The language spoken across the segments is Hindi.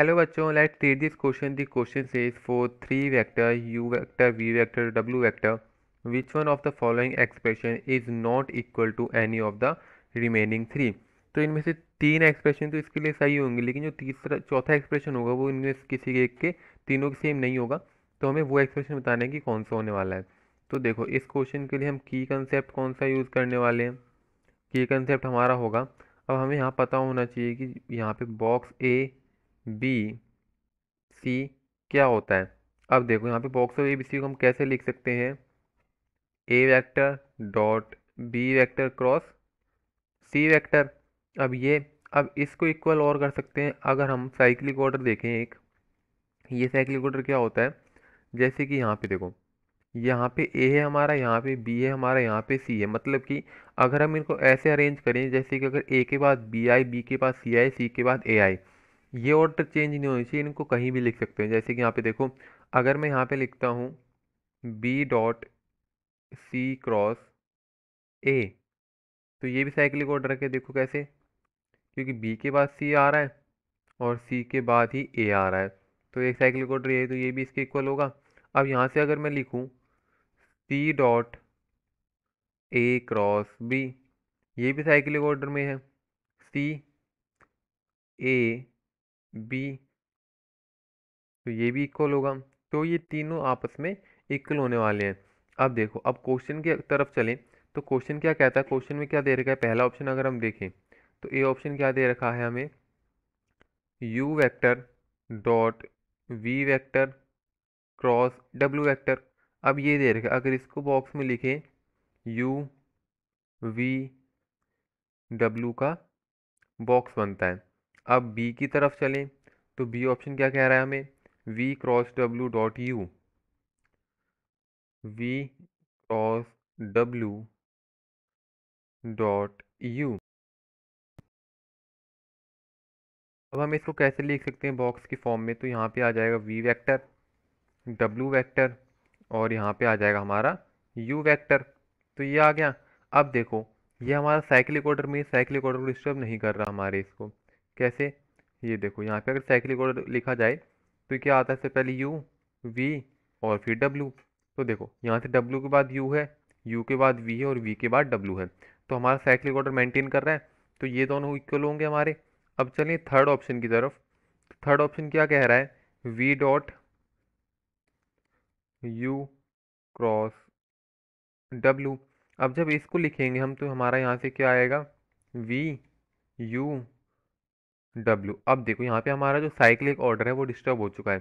हेलो बच्चों let's read this question the question says for three vector U vector V vector W vector which one of the following expression is not equal to any of the remaining three तो इनमें से तीन एक्सप्रेशन तो इसके लिए सही होंगे लेकिन जो तीसरा चौथा एक्सप्रेशन होगा वो इनमें किसी एक के तीनों के सेम नहीं होगा तो हमें वो एक्सप्रेशन बताने की कौन सा होने वाला है तो देखो इस क्वेश्चन के लिए हम की कंसेप्ट कौन सा यूज़ करने वाले हैं की कंसेप्ट हमारा होगा अब हमें यहाँ पता होना चाहिए कि यहाँ पे बॉक्स ए बी सी क्या होता है अब देखो यहाँ पे box of A B C को हम कैसे लिख सकते हैं A vector dot B vector cross C vector अब ये अब इसको इक्वल और कर सकते हैं अगर हम साइक्लिक ऑर्डर देखें एक ये साइक्लिक ऑर्डर क्या होता है जैसे कि यहाँ पे देखो यहाँ पे ए है हमारा यहाँ पे बी है हमारा यहाँ पे सी है मतलब कि अगर हम इनको ऐसे अरेंज करें जैसे कि अगर ए के बाद बी आई बी के बाद सी आई सी के बाद ए आई ये ऑर्डर चेंज तो नहीं होनी चाहिए इनको कहीं भी लिख सकते हैं जैसे कि यहाँ पे देखो अगर मैं यहाँ पे लिखता हूँ B dot C cross A तो ये भी साइकिल ऑर्डर है देखो कैसे क्योंकि बी के बाद सी आ रहा है और सी के बाद ही ए आ रहा है तो एक साइकिल ऑर्डर ये तो ये भी इसके इक्वल होगा अब यहाँ से अगर मैं लिखूँ C dot A cross B ये भी साइकिल ऑर्डर में है सी ए बी तो ये भी इक्वल होगा तो ये तीनों आपस में इक्वल होने वाले हैं अब देखो अब क्वेश्चन की तरफ चलें तो क्वेश्चन क्या कहता है क्वेश्चन में क्या दे रखा है पहला ऑप्शन अगर हम देखें तो ए ऑप्शन क्या दे रखा है हमें U vector dot V vector cross W vector अब ये दे रखा है अगर इसको बॉक्स में लिखें यू वी डब्ल्यू का बॉक्स बनता है अब बी की तरफ चलें तो बी ऑप्शन क्या कह रहा है हमें V cross W dot U V cross W dot U अब हम इसको कैसे लिख सकते हैं बॉक्स की फॉर्म में तो यहाँ पे आ जाएगा वी वेक्टर डब्लू वेक्टर और यहाँ पे आ जाएगा हमारा यू वेक्टर तो ये आ गया अब देखो ये हमारा साइकिल ऑर्डर में साइकिल ऑर्डर को डिस्टर्ब नहीं कर रहा हमारे इसको कैसे ये देखो यहाँ पे अगर साइक्लिक ऑर्डर लिखा जाए तो क्या आता है सबसे पहले यू वी और फिर डब्लू तो देखो यहाँ से डब्लू के बाद यू है यू के बाद वी है और वी के बाद डब्लू है तो हमारा साइक्लिक ऑर्डर मेंटेन कर रहा है तो ये दोनों इक्वल होंगे हमारे अब चलिए थर्ड ऑप्शन की तरफ थर्ड ऑप्शन क्या कह रहा है V dot U cross W अब जब इसको लिखेंगे हम तो हमारा यहाँ से क्या आएगा वी यू डब्ल्यू अब देखो यहाँ पे हमारा जो साइक्लिक ऑर्डर है वो डिस्टर्ब हो चुका है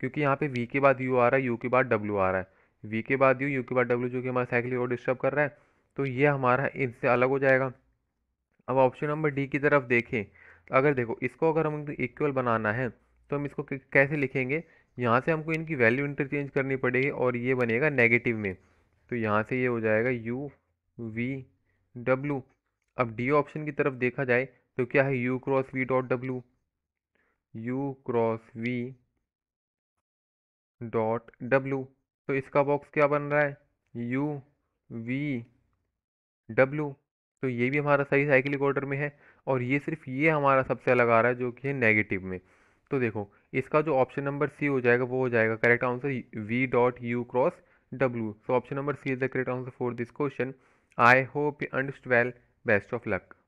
क्योंकि यहाँ पे वी के बाद यू आ रहा है यू के बाद W आ रहा है वी के बाद यू यू के बाद डब्ल्यू जो कि हमारा साइक्लिक ऑर्डर डिस्टर्ब कर रहा है तो ये हमारा इनसे अलग हो जाएगा अब ऑप्शन नंबर डी की तरफ देखें तो अगर देखो इसको अगर हम इक्वल बनाना है तो हम इसको कैसे लिखेंगे यहाँ से हमको इनकी वैल्यू इंटरचेंज करनी पड़ेगी और ये बनेगा नेगेटिव में तो यहाँ से ये हो जाएगा यू वी डब्ल्यू अब डी ऑप्शन की तरफ देखा जाए तो क्या है U cross V dot W U cross V dot W तो इसका बॉक्स क्या बन रहा है यू वी डब्ल्यू तो ये भी हमारा सही साइकिल ऑर्डर में है और ये सिर्फ ये हमारा सबसे अलग आ रहा है जो कि है नेगेटिव में तो देखो इसका जो ऑप्शन नंबर सी हो जाएगा वो हो जाएगा correct answer V dot U cross W so option number C is the correct answer for this question I hope you understand well best of luck